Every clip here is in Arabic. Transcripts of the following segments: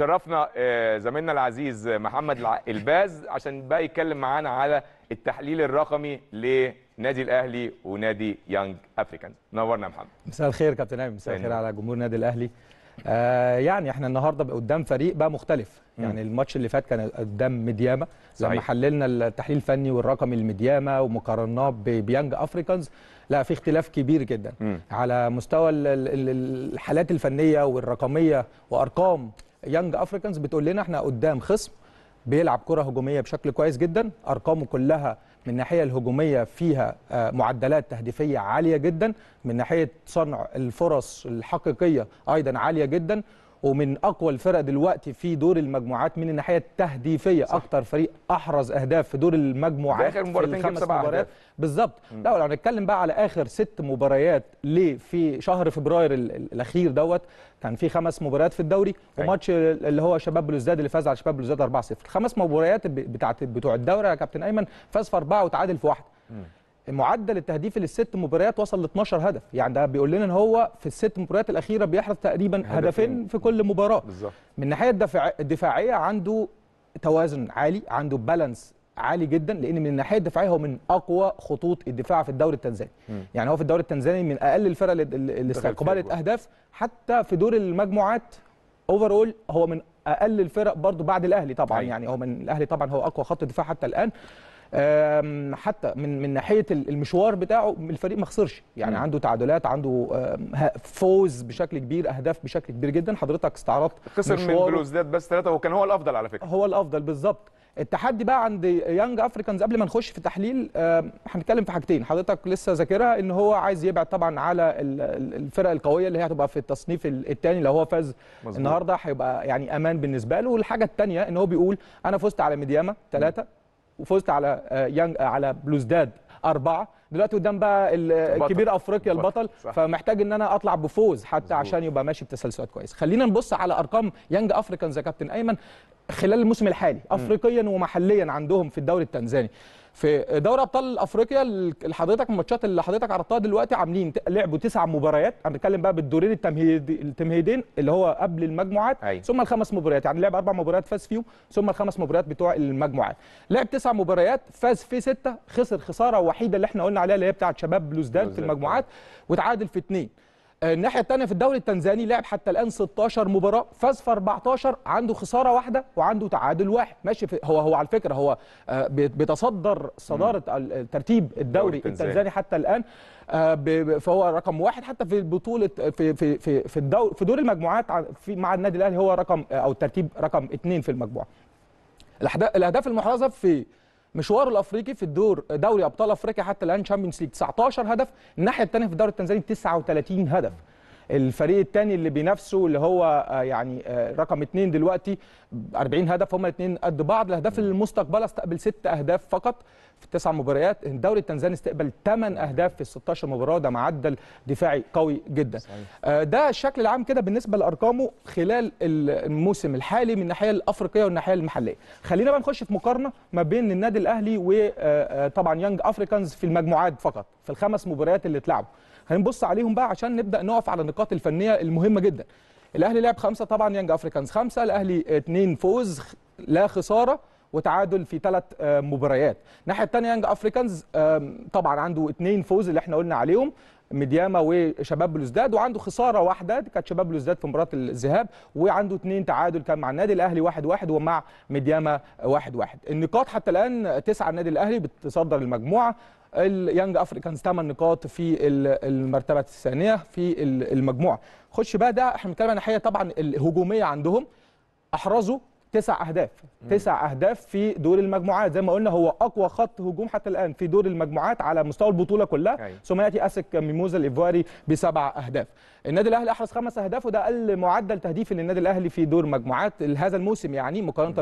شرفنا آه، زميلنا العزيز محمد الباز عشان بقى يتكلم معانا على التحليل الرقمي لنادي الاهلي ونادي يانج افريكانز نورنا يا محمد مساء الخير كابتن امين مساء الخير على جمهور نادي الاهلي آه يعني احنا النهارده قدام فريق بقى مختلف يعني الماتش اللي فات كان قدام مدياما صحيح. لما حللنا التحليل الفني والرقمي لمدياما ومقارناه بيانج افريكانز لا في اختلاف كبير جدا مم. على مستوى الحالات الفنيه والرقميه وارقام يانج افريكانز بتقول لنا احنا قدام خصم بيلعب كره هجوميه بشكل كويس جدا ارقامه كلها من الناحيه الهجوميه فيها آه، معدلات تهديفيه عاليه جدا من ناحيه صنع الفرص الحقيقيه ايضا عاليه جدا ومن اقوى الفرق دلوقتي في دور المجموعات من الناحيه التهديفيه صح. اكتر فريق احرز اهداف في دور المجموعات اخر مباراتين خمس مباريات بالظبط لا لو هنتكلم بقى على اخر ست مباريات ليه في شهر فبراير الاخير دوت كان في خمس مباريات في الدوري أيوة. وماتش اللي هو شباب بلوزداد اللي فاز على شباب بلوزداد 4-0 الخمس مباريات بتاعت بتوع الدوري يا كابتن ايمن فاز في اربعه وتعادل في واحده معدل التهديف للست مباريات وصل ل 12 هدف يعني ده بيقول لنا ان هو في الست مباريات الاخيره بيحرز تقريبا هدفين, هدفين في كل مباراه بالزبط. من الناحيه الدفاع... الدفاعيه عنده توازن عالي عنده بالانس عالي جدا لان من الناحيه الدفاعيه هو من اقوى خطوط الدفاع في الدوري التنزاني م. يعني هو في الدوري التنزاني من اقل الفرق اللي استقبلت اهداف حتى في دور المجموعات اوفرول هو من اقل الفرق برضو بعد الاهلي طبعا أيوة. يعني هو من الاهلي طبعا هو اقوى خط دفاع حتى الان حتى من من ناحيه المشوار بتاعه الفريق ما خسرش يعني عنده تعادلات عنده فوز بشكل كبير اهداف بشكل كبير جدا حضرتك استعرضت خسر من بلوزداد بس ثلاثه وكان هو الافضل على فكره هو الافضل بالظبط التحدي بقى عند يانج افريكانز قبل ما نخش في تحليل هنتكلم في حاجتين حضرتك لسه ذاكرها ان هو عايز يبعد طبعا على الفرق القويه اللي هي هتبقى في التصنيف الثاني لو هو فاز مزبوط. النهارده هيبقى يعني امان بالنسبه له والحاجه الثانيه ان هو بيقول انا فزت على ميدياما ثلاثه وفزت على آه، يانج آه، على بلوزداد أربعة دلوقتي قدام بقى الكبير آه، افريقيا البطل صح. فمحتاج ان انا اطلع بفوز حتى بزبور. عشان يبقى ماشي بتسلسلات كويس خلينا نبص على ارقام يانج افريكانز يا كابتن ايمن خلال الموسم الحالي افريقيا ومحليا عندهم في الدوري التنزاني في دوري ابطال افريقيا اللي حضرتك الماتشات اللي حضرتك عرضتها دلوقتي عاملين لعبوا تسع مباريات بتكلم بقى بالدورين التمهيدين اللي هو قبل المجموعات أي. ثم الخمس مباريات يعني لعب اربع مباريات فاز فيهم ثم الخمس مباريات بتوع المجموعات لعب تسع مباريات فاز في سته خسر خساره وحيده اللي احنا قلنا عليها اللي هي بتاعه شباب بلوزداد في المجموعات وتعادل في اثنين آه، الناحيه الثانيه في الدوري التنزاني لعب حتى الان 16 مباراه فاز في 14 عنده خساره واحده وعنده تعادل واحد ماشي في هو هو على فكره هو آه، بيتصدر صداره ترتيب الدوري التنزاني حتى الان آه، فهو رقم واحد حتى في بطوله في في في في الدور في دور المجموعات في مع النادي الاهلي هو رقم او الترتيب رقم اثنين في المجموعه الاهداف المحرزه في مشواره الافريقي في الدور دوري ابطال افريقيا حتى الان تشامبيونز ليج 19 هدف الناحيه الثانيه في الدوري التنزاني 39 هدف الفريق الثاني اللي بينافسه اللي هو آه، يعني آه، رقم اثنين دلوقتي 40 هدف هم الاثنين قد بعض الاهداف المستقبله استقبل ست اهداف فقط في التسع مباريات الدوري التنزاني استقبل ثمان اهداف في 16 مباراه ده معدل دفاعي قوي جدا آه، ده الشكل العام كده بالنسبه لارقامه خلال الموسم الحالي من الناحيه الافريقيه والناحيه المحليه خلينا بقى نخش في مقارنه ما بين النادي الاهلي وطبعا يانج افريكانز في المجموعات فقط في الخمس مباريات اللي اتلعبوا هنبص عليهم بقى عشان نبدا نقف على نقاط النقاط الفنيه المهمه جدا الاهلي لعب خمسه طبعا يانج افريكانز خمسه الاهلي اثنين فوز لا خساره وتعادل في ثلاث آه، مباريات الناحيه الثانيه يانج افريكانز طبعا عنده اثنين فوز اللي احنا قلنا عليهم مدياما وشباب بلوزداد وعنده خساره واحده كانت شباب بلوزداد في مباراه الذهاب وعنده اثنين تعادل كان مع النادي الاهلي 1-1 واحد واحد ومع مدياما 1-1 واحد واحد. النقاط حتى الان تسعه النادي الاهلي بتصدر المجموعه اليانج افريكانز 8 نقاط في المرتبه الثانيه في المجموعه خش بقى ده احنا بنتكلم عن الحقيقه طبعا الهجوميه عندهم احرزوا تسع اهداف تسع اهداف في دور المجموعات زي ما قلنا هو اقوى خط هجوم حتى الان في دور المجموعات على مستوى البطوله كلها أيوة. ثم ياتي اسك ميموزا الايفواري بسبع اهداف النادي الاهلي احرز خمس اهداف وده اقل معدل تهديف للنادي الاهلي في دور مجموعات هذا الموسم يعني مقارنه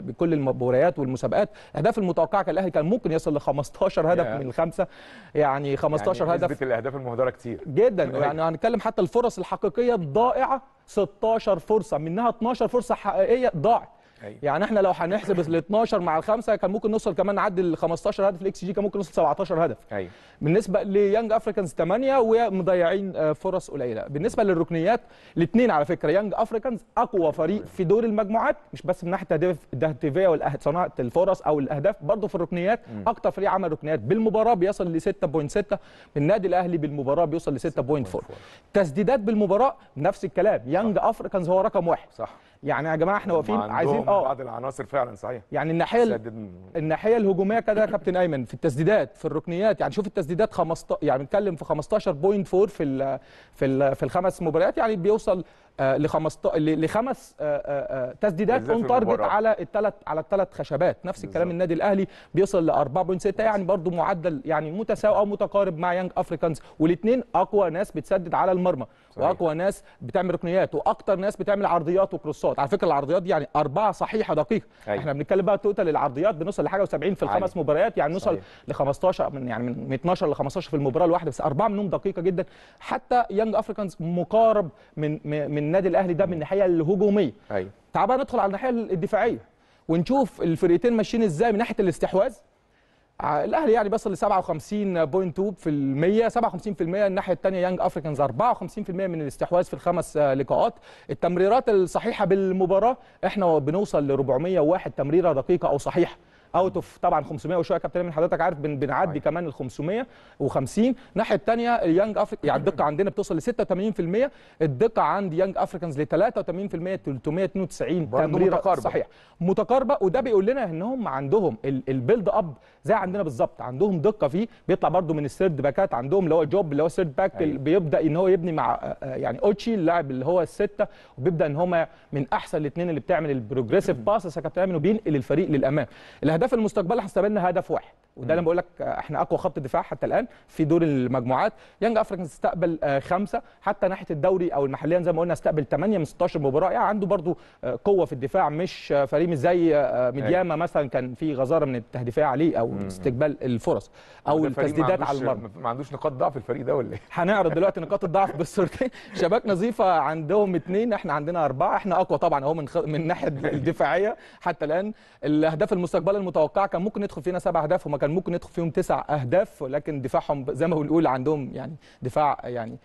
بكل المباريات والمسابقات الاهداف المتوقعه كان الاهلي كان ممكن يصل ل 15 هدف من الخمسه يعني 15 يعني هدف نسبه الاهداف المهدره كتير جدا يعني هنتكلم حتى الفرص الحقيقيه الضائعه 16 فرصه منها 12 فرصه حقيقيه ضاعت أيوة. يعني احنا لو هنحسب ال 12 مع الخمسه كان ممكن نوصل كمان نعدي ال 15 هدف الاكس جي كان ممكن نوصل 17 هدف أيوة. بالنسبه ليانج افريكانز 8 ومضيعين آه، فرص قليله بالنسبه للركنيات الاثنين على فكره يانج افريكانز اقوى فريق في دور المجموعات مش بس من ناحيه التهديف التهديفيه وصناعه الفرص او الاهداف برضه في الركنيات اكتر فريق عمل ركنيات بالمباراه بيصل ل 6.6 النادي الاهلي بالمباراه بيوصل ل 6.4 تسديدات بالمباراه نفس الكلام يانج افريكانز هو رقم واحد صح يعني يا جماعه احنا واقفين عايزين اه بعض العناصر فعلا صحيح يعني الناحيه الناحيه الهجوميه كده يا كابتن ايمن في التسديدات في الركنيات يعني شوف التسديدات 15 يعني بنتكلم في 15.4 في الـ في الـ في الخمس مباريات يعني بيوصل آه، لخمس لخمس آه، آه، تسديدات اون تارجت على الثلاث على الثلاث خشبات نفس الكلام النادي الاهلي بيصل ل 4.6 يعني برضو معدل يعني متساوي او متقارب مع يانج افريكانز والاثنين اقوى ناس بتسدد على المرمى صحيح. واقوى ناس بتعمل ركنيات واكثر ناس بتعمل عرضيات وكروسات على فكره العرضيات دي يعني اربعه صحيحه دقيقه أيوة. احنا بنتكلم بقى توتال العرضيات بنوصل لحاجه و70 في الخمس مباريات يعني نوصل ل 15 من يعني من 12 ل 15 في المباراه الواحده بس اربعه منهم دقيقه جدا حتى يانج افريكانز مقارب من من النادي الاهلي ده من الناحيه الهجوميه ايوه تعال بقى ندخل على الناحيه الدفاعيه ونشوف الفرقتين ماشيين ازاي من ناحيه الاستحواذ الاهلي يعني بيصل ل 57.2% 57% الناحيه الثانيه يانج افريكانز 54% من الاستحواذ في الخمس آه، لقاءات التمريرات الصحيحه بالمباراه احنا بنوصل ل 401 تمريره دقيقه او صحيحه اوت اوف طبعا 500 وشويه كابتن من حضرتك عارف بن بنعدي أيوة. كمان ال 550 الناحيه الثانيه اليانج افريك يعني أيوة. الدقه عندنا بتوصل ل 86% الدقه عند يانج افريكانز ل 83% 392 تمريره متقاربة. صحيح متقاربه وده بيقول لنا ان هم عندهم البيلد اب زي عندنا بالظبط عندهم دقه فيه بيطلع برده من السيرد باكات عندهم اللي هو جوب اللي هو السيرد باك أيوة. بيبدا ان هو يبني مع يعني اوتشي اللاعب اللي هو السته وبيبدا ان هم من احسن الاثنين اللي بتعمل البروجريسيف باسس يا كابتن امين وبينقل الفريق للامام الاهداف الاهداف المستقبليه هستقبلنا هدف واحد وده اللي بقول لك احنا اقوى خط دفاع حتى الان في دور المجموعات يانج افريكانز استقبل آه، خمسه حتى ناحيه الدوري او المحليا زي ما قلنا استقبل 8 من 16 مباراه يعني عنده برضو آه، قوه في الدفاع مش فريق مش زي آه، أيوة. ميدياما مثلا كان في غزاره من التهديفيه عليه او استقبال الفرص او التسديدات على المرمى ما عندوش نقاط ضعف الفريق ده ولا ايه هنعرض دلوقتي نقاط الضعف بالصورتين شباك نظيفه عندهم اثنين احنا عندنا اربعه احنا اقوى طبعا اهو من خ... من الناحيه الدفاعيه حتى الان الاهداف المستقبله المتوقعه كان ممكن يدخل فينا سبع اهداف كان ممكن يدخل فيهم تسع اهداف ولكن دفاعهم زي ما بنقول عندهم يعني دفاع يعني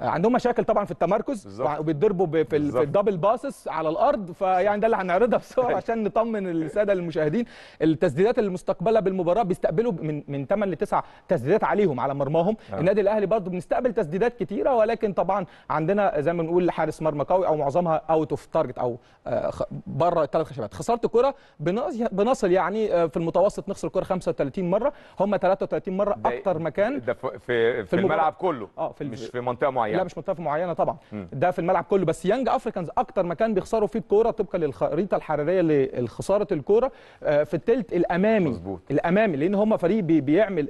آه، عندهم مشاكل طبعا في التمركز بالزبط. وبيتضربوا في, الدبل باسس على الارض فيعني ده اللي هنعرضها بسرعه عشان نطمن الساده المشاهدين التسديدات المستقبله بالمباراه بيستقبلوا من من 8 ل 9 تسديدات عليهم على مرماهم آه. النادي الاهلي برضه بنستقبل تسديدات كتيره ولكن طبعا عندنا زي ما بنقول حارس مرمى قوي او معظمها اوت اوف تارجت او آه، بره الثلاث خشبات خسرت كره بنصل يعني في المتوسط نخسر الكوره 35 مره هم 33 مره اكتر مكان ده في في, في الملعب كله اه في مش في منطقه معينه معينه لا مش منطقه معينه طبعا م. ده في الملعب كله بس يانج افريكانز اكتر مكان بيخسروا فيه الكوره طبقا للخريطه الحراريه لخساره الكوره آه، في الثلث الامامي مزبوط. الامامي لان هم فريق بيعمل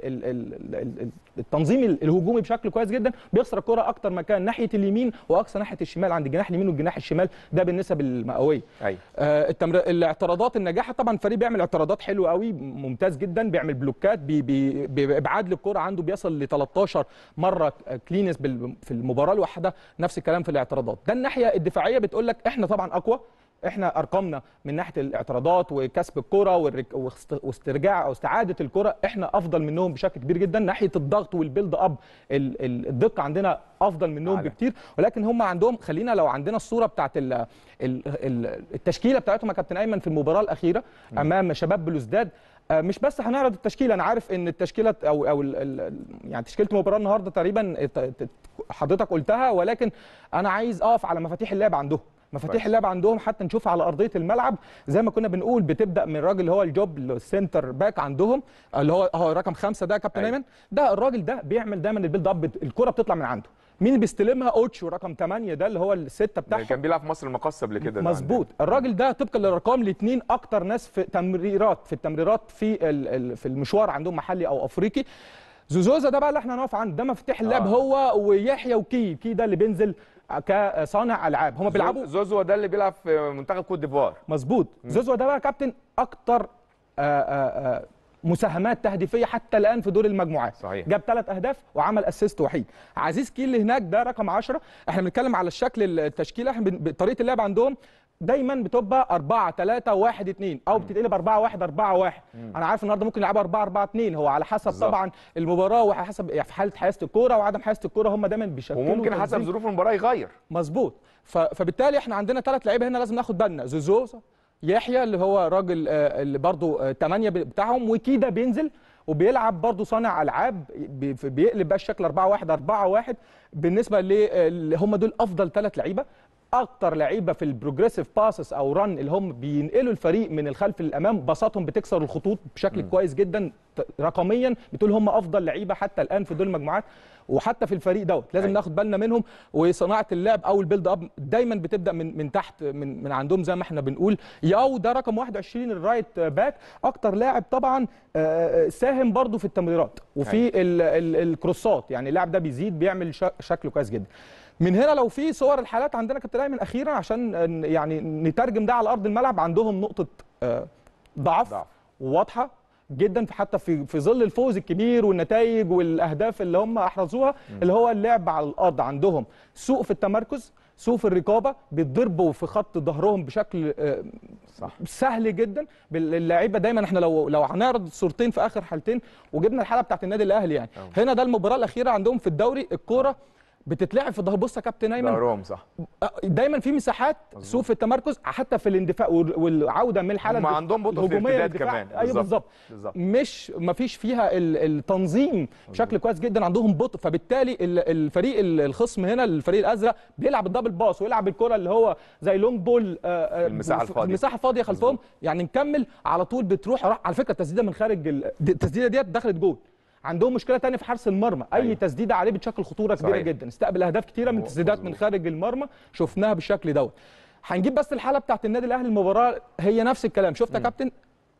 التنظيم الهجومي بشكل كويس جدا بيخسر الكوره اكتر مكان ناحيه اليمين واقصى ناحيه الشمال عند الجناح اليمين والجناح الشمال ده بالنسب المئويه ايوه آه التمر... الاعتراضات الناجحه طبعا فريق بيعمل اعتراضات حلوه قوي ممتاز جدا بيعمل بلوكات بي... بي... بابعاد للكوره عنده بيصل ل 13 مره كلينس آه، بال... في المباراه الواحده نفس الكلام في الاعتراضات ده الناحيه الدفاعيه بتقول لك احنا طبعا اقوى احنا ارقامنا من ناحيه الاعتراضات وكسب الكره واسترجاع او استعاده الكره احنا افضل منهم بشكل كبير جدا ناحيه الضغط والبيلد اب الدقه عندنا افضل منهم بكتير ولكن هم عندهم خلينا لو عندنا الصوره بتاعت التشكيله بتاعتهم يا كابتن ايمن في المباراه الاخيره امام شباب بلوزداد آه، مش بس هنعرض التشكيله انا عارف ان التشكيله او او يعني تشكيله المباراه النهارده تقريبا حضرتك قلتها ولكن انا عايز اقف على مفاتيح اللعب عندهم مفاتيح اللعب عندهم حتى نشوفها على ارضيه الملعب زي ما كنا بنقول بتبدا من الراجل اللي هو الجوب السنتر باك عندهم اللي هو هو رقم خمسة ده كابتن أيوه. ايمن ده الراجل ده بيعمل دايما البيلد اب الكره بتطلع من عنده مين بيستلمها اوتشو رقم 8 ده اللي هو السته بتاعته كان بيلعب في مصر المقاصه قبل كده مظبوط الراجل ده طبقا للارقام الاثنين اكتر ناس في تمريرات في التمريرات في في المشوار عندهم محلي او افريقي زوزوزا ده بقى اللي احنا هنقف عنده ده مفتاح اللعب آه. هو ويحيى وكي كي ده اللي بينزل كصانع العاب هم بيلعبوا زوزو ده اللي بيلعب في منتخب كوت ديفوار مظبوط زوزو ده بقى كابتن اكتر آآ آه، آآ آه، آه، مساهمات تهديفيه حتى الان في دور المجموعات صحيح. جاب ثلاث اهداف وعمل اسيست وحيد عزيز كيل اللي هناك ده رقم 10 احنا بنتكلم على الشكل التشكيله احنا طريقه اللعب عندهم دايما بتبقى 4 3 1 2 او بتتقلب 4 1 4 1 انا عارف النهارده ممكن يلعبوا 4 4 2 هو على حسب بالزبط. طبعا المباراه وعلى حسب يعني في حاله حيازه الكوره وعدم حيازه الكوره هم دايما بيشكلوا وممكن حسب ظروف المباراه يغير مظبوط فبالتالي احنا عندنا ثلاث لعيبه هنا لازم ناخد بالنا زوزو يحيى اللي هو راجل آه، اللي برضه آه، تمانية بتاعهم وكيدا بينزل وبيلعب برضه صانع العاب بيقلب بقى الشكل 4 1 4 1 بالنسبه آه، ل هم دول افضل ثلاث لعيبه اكتر لعيبه في البروجريسيف باسس او رن اللي هم بينقلوا الفريق من الخلف للامام باصاتهم بتكسر الخطوط بشكل م. كويس جدا رقميا بتقول هم افضل لعيبه حتى الان في دول المجموعات وحتى في الفريق دوت لازم أيوة. ناخد بالنا منهم وصناعه اللعب او البيلد اب دايما بتبدا من من تحت من من عندهم زي ما احنا بنقول ياو ده رقم 21 الرايت باك اكتر لاعب طبعا آه، آه، ساهم برده في التمريرات وفي أيوة. الكروسات يعني اللاعب ده بيزيد بيعمل شكله كويس جدا من هنا لو في صور الحالات عندنا كابتن ايمن اخيرا عشان يعني نترجم ده على ارض الملعب عندهم نقطه آه، ضعف, ضعف. واضحه جدا في حتى في في ظل الفوز الكبير والنتائج والاهداف اللي هم احرزوها اللي هو اللعب على الارض عندهم سوء في التمركز سوء في الرقابه بيتضربوا في خط ظهرهم بشكل آه، صح. سهل جدا اللعيبه دايما احنا لو لو هنعرض صورتين في اخر حالتين وجبنا الحاله بتاعت النادي الاهلي يعني أوه. هنا ده المباراه الاخيره عندهم في الدوري الكوره بتتلعب في الظهر بص يا كابتن ايمن ظهرهم صح دايما في مساحات سوء في التمركز حتى في الاندفاع والعوده من الحاله هم عندهم بطء في الارتداد كمان ايوه بالظبط مش ما فيش فيها التنظيم بشكل كويس جدا عندهم بطء فبالتالي الفريق الخصم هنا الفريق الازرق بيلعب الدبل باس ويلعب الكره اللي هو زي لونج بول آه، آه، المساحه الفاضيه المساحه الفاضيه خلفهم يعني مكمل على طول بتروح على فكره التسديده من خارج التسديده ديت دخلت جول عندهم مشكله ثانيه في حارس المرمى اي أيوة. تسديده عليه بتشكل خطوره كبيره صحيح. جدا استقبل اهداف كثيره من تسديدات من خارج المرمى شفناها بالشكل دوت هنجيب بس الحاله بتاعت النادي الاهلي المباراه هي نفس الكلام شفت يا كابتن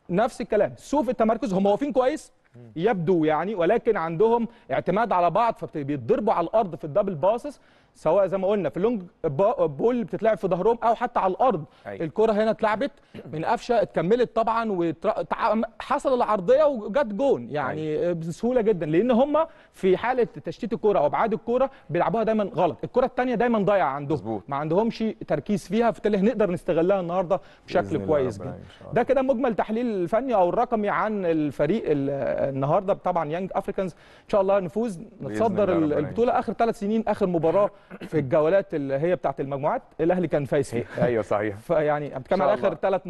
نفس الكلام سوء في التمركز هم واقفين كويس يبدو يعني ولكن عندهم اعتماد على بعض فبيتضربوا على الارض في الدبل باسس سواء زي ما قلنا في اللونج بول بتتلعب في ظهرهم او حتى على الارض أي. أيوة. الكره هنا اتلعبت من قفشه اتكملت طبعا وحصل العرضيه وجت جون يعني أي. أيوة. بسهوله جدا لان هم في حاله تشتيت الكره او ابعاد الكره بيلعبوها دايما غلط الكره الثانيه دايما ضايعه عندهم بزبوط. ما عندهمش تركيز فيها فبالتالي هنقدر نستغلها النهارده بشكل كويس جدا ده كده مجمل تحليل الفني او الرقمي عن الفريق النهارده طبعا يانج افريكانز ان شاء الله نفوز نتصدر البطوله اخر ثلاث سنين اخر مباراه في الجولات اللي هي بتاعه المجموعات الاهلي كان فايز فيها ايوه صحيح فيعني بتكلم على اخر ثلاث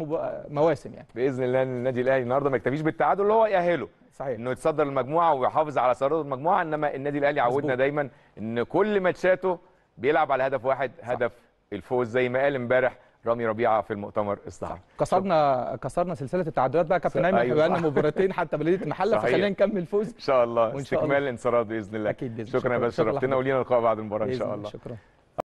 مواسم يعني باذن الله النادي الاهلي النهارده ما يكتفيش بالتعادل اللي هو ياهله صحيح انه يتصدر المجموعه ويحافظ على صداره المجموعه انما النادي الاهلي عودنا دايما ان كل ماتشاته بيلعب على هدف واحد هدف صح. الفوز زي ما قال امبارح رامي ربيعه في المؤتمر الصحفي كسرنا كسرنا سلسله التعادلات بقى كابتن ايمن أيوة. بقى لنا مباراتين حتى بلديه المحله فخلينا نكمل فوز ان شاء الله استكمال الانتصارات باذن الله اكيد باذن شكرا يا باشا شرفتنا ولينا لقاء بعد المباراه ان شاء الله شكرا